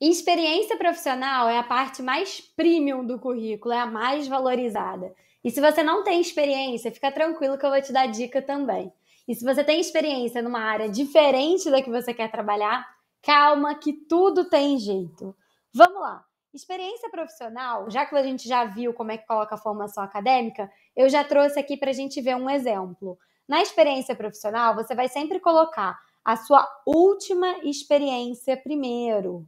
E experiência profissional é a parte mais premium do currículo, é a mais valorizada. E se você não tem experiência, fica tranquilo que eu vou te dar dica também. E se você tem experiência numa área diferente da que você quer trabalhar, calma que tudo tem jeito. Vamos lá. Experiência profissional, já que a gente já viu como é que coloca a formação acadêmica, eu já trouxe aqui para a gente ver um exemplo. Na experiência profissional, você vai sempre colocar a sua última experiência primeiro,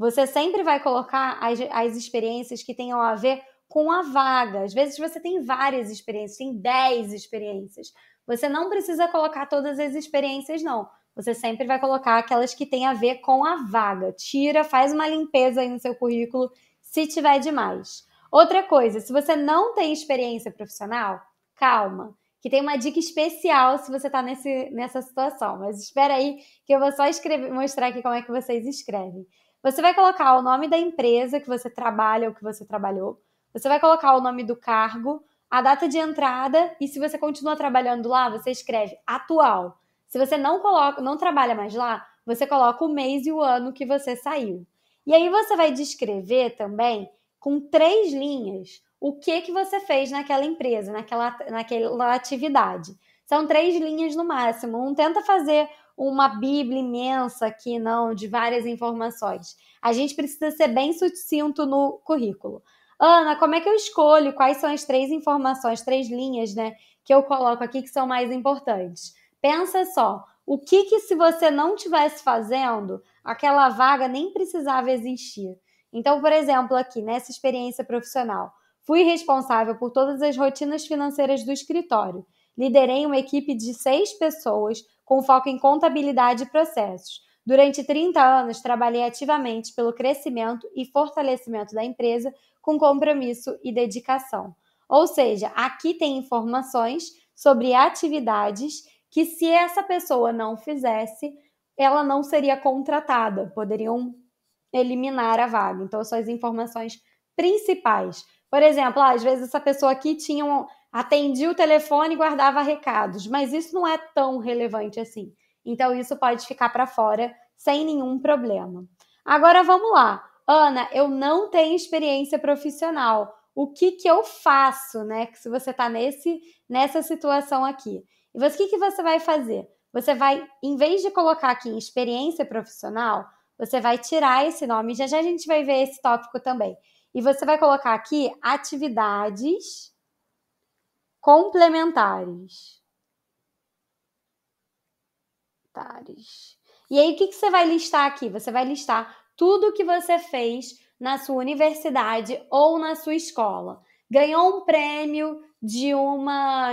você sempre vai colocar as, as experiências que tenham a ver com a vaga. Às vezes você tem várias experiências, tem 10 experiências. Você não precisa colocar todas as experiências, não. Você sempre vai colocar aquelas que têm a ver com a vaga. Tira, faz uma limpeza aí no seu currículo, se tiver demais. Outra coisa, se você não tem experiência profissional, calma, que tem uma dica especial se você está nessa situação. Mas espera aí que eu vou só escrever, mostrar aqui como é que vocês escrevem. Você vai colocar o nome da empresa que você trabalha ou que você trabalhou, você vai colocar o nome do cargo, a data de entrada e se você continua trabalhando lá, você escreve atual. Se você não coloca, não trabalha mais lá, você coloca o mês e o ano que você saiu. E aí você vai descrever também com três linhas o que que você fez naquela empresa, naquela, naquela atividade. São três linhas no máximo. Um tenta fazer uma Bíblia imensa aqui, não, de várias informações. A gente precisa ser bem sucinto no currículo. Ana, como é que eu escolho quais são as três informações, três linhas, né, que eu coloco aqui que são mais importantes? Pensa só, o que que se você não tivesse fazendo, aquela vaga nem precisava existir. Então, por exemplo, aqui nessa experiência profissional, fui responsável por todas as rotinas financeiras do escritório. Liderei uma equipe de seis pessoas com foco em contabilidade e processos. Durante 30 anos, trabalhei ativamente pelo crescimento e fortalecimento da empresa com compromisso e dedicação. Ou seja, aqui tem informações sobre atividades que, se essa pessoa não fizesse, ela não seria contratada, poderiam eliminar a vaga. Então, são as informações principais. Por exemplo, ah, às vezes essa pessoa aqui tinha atendia o telefone e guardava recados, mas isso não é tão relevante assim. Então isso pode ficar para fora sem nenhum problema. Agora vamos lá. Ana, eu não tenho experiência profissional. O que que eu faço, né? Se você está nesse nessa situação aqui. E o que, que você vai fazer? Você vai, em vez de colocar aqui experiência profissional, você vai tirar esse nome. Já já a gente vai ver esse tópico também. E você vai colocar aqui atividades complementares. E aí, o que, que você vai listar aqui? Você vai listar tudo o que você fez na sua universidade ou na sua escola. Ganhou um prêmio de uma,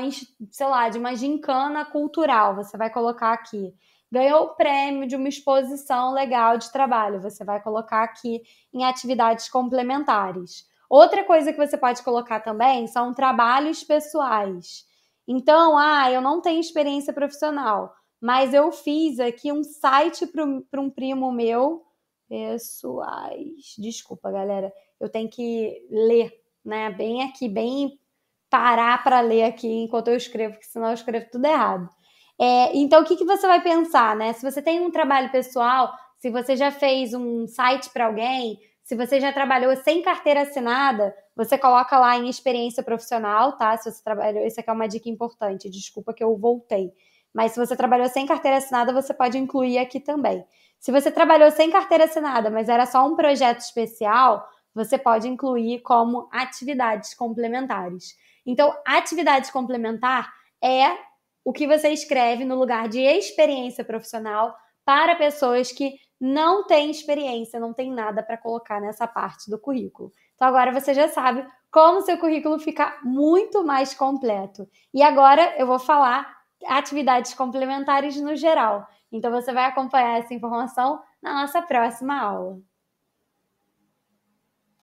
sei lá, de uma gincana cultural, você vai colocar aqui. Ganhou o prêmio de uma exposição legal de trabalho, você vai colocar aqui em atividades complementares. Outra coisa que você pode colocar também são trabalhos pessoais. Então, ah, eu não tenho experiência profissional, mas eu fiz aqui um site para um primo meu. Pessoais. Desculpa, galera. Eu tenho que ler, né? Bem aqui, bem parar para ler aqui enquanto eu escrevo, porque senão eu escrevo tudo errado. É, então, o que, que você vai pensar, né? Se você tem um trabalho pessoal, se você já fez um site para alguém, se você já trabalhou sem carteira assinada, você coloca lá em experiência profissional, tá? Se você trabalhou, isso aqui é uma dica importante, desculpa que eu voltei. Mas se você trabalhou sem carteira assinada, você pode incluir aqui também. Se você trabalhou sem carteira assinada, mas era só um projeto especial, você pode incluir como atividades complementares. Então, atividade complementar é o que você escreve no lugar de experiência profissional para pessoas que não tem experiência, não tem nada para colocar nessa parte do currículo. Então agora você já sabe como seu currículo fica muito mais completo. E agora eu vou falar atividades complementares no geral. Então você vai acompanhar essa informação na nossa próxima aula.